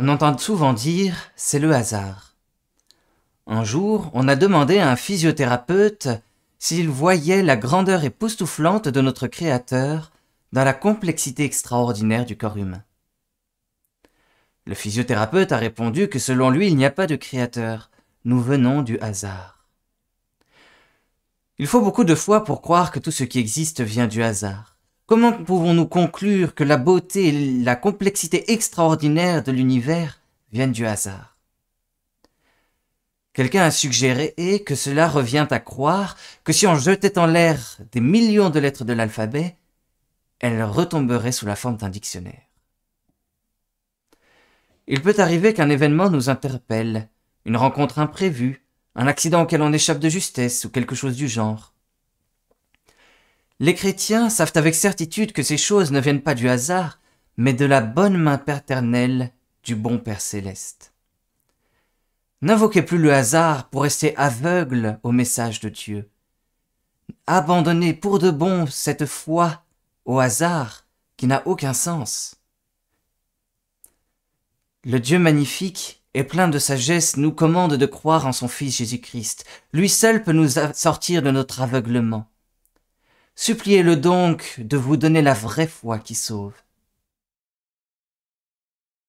On entend souvent dire c'est le hasard. Un jour, on a demandé à un physiothérapeute s'il voyait la grandeur époustouflante de notre Créateur dans la complexité extraordinaire du corps humain. Le physiothérapeute a répondu que selon lui il n'y a pas de Créateur, nous venons du hasard. Il faut beaucoup de foi pour croire que tout ce qui existe vient du hasard. Comment pouvons-nous conclure que la beauté et la complexité extraordinaire de l'univers viennent du hasard Quelqu'un a suggéré que cela revient à croire que si on jetait en l'air des millions de lettres de l'alphabet, elles retomberaient sous la forme d'un dictionnaire. Il peut arriver qu'un événement nous interpelle, une rencontre imprévue, un accident auquel on échappe de justesse ou quelque chose du genre. Les chrétiens savent avec certitude que ces choses ne viennent pas du hasard, mais de la bonne main paternelle du bon Père céleste. N'invoquez plus le hasard pour rester aveugle au message de Dieu. Abandonnez pour de bon cette foi au hasard qui n'a aucun sens. Le Dieu magnifique et plein de sagesse nous commande de croire en son Fils Jésus-Christ. Lui seul peut nous sortir de notre aveuglement. Suppliez-le donc de vous donner la vraie foi qui sauve.